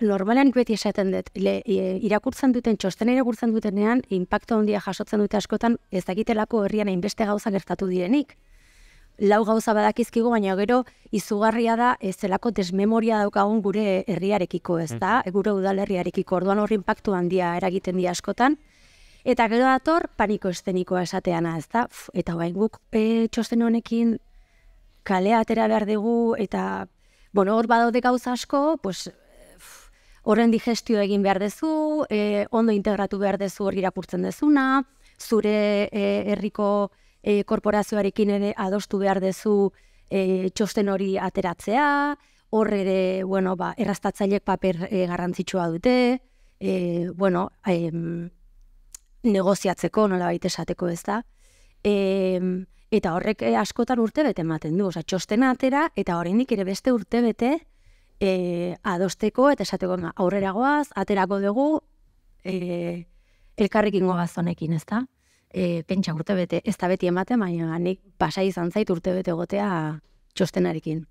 Normalan beti esaten dut, e, irakurtzen duten, txosten irakurtzen dutenean, impacto handia jasotzen dute askotan, ez dakitelako herrian hainbeste gauza gertatu direnik. Lau gauza badakizkigu, baina gero, izugarria da, ez zelako desmemoria daukagun gure herriarekiko, ez da? Mm. Gure udalerriarekiko, orduan hori impactu handia eragiten dira askotan. Eta gero dator, paniko estenikoa esateana, ez da? eta bain guk, e, txosten honekin, kalea atera behar dugu, eta, bueno, hor badaude gauza asko, pues, horren digestio egin behar dezu, e, ondo integratu behar dezu hori irakurtzen dezuna, zure e, herriko e, korporazioarekin ere adostu behar dezu e, txosten hori ateratzea, hor ere, bueno, ba, errastatzailek paper e, garrantzitsua dute, e, bueno, e, negoziatzeko, nola baita esateko ez da, e, eta horrek e, askotan urte bete ematen du, oza, txostena atera, eta horrendik ere beste urte bete, e, adosteko eta esateko aurrera goaz, aterako dugu e, elkarrekin goaz honekin, ez da? E, pentsa urtebete, ez da beti ematen, baina nik pasai izan zait urtebete gotea txostenarekin.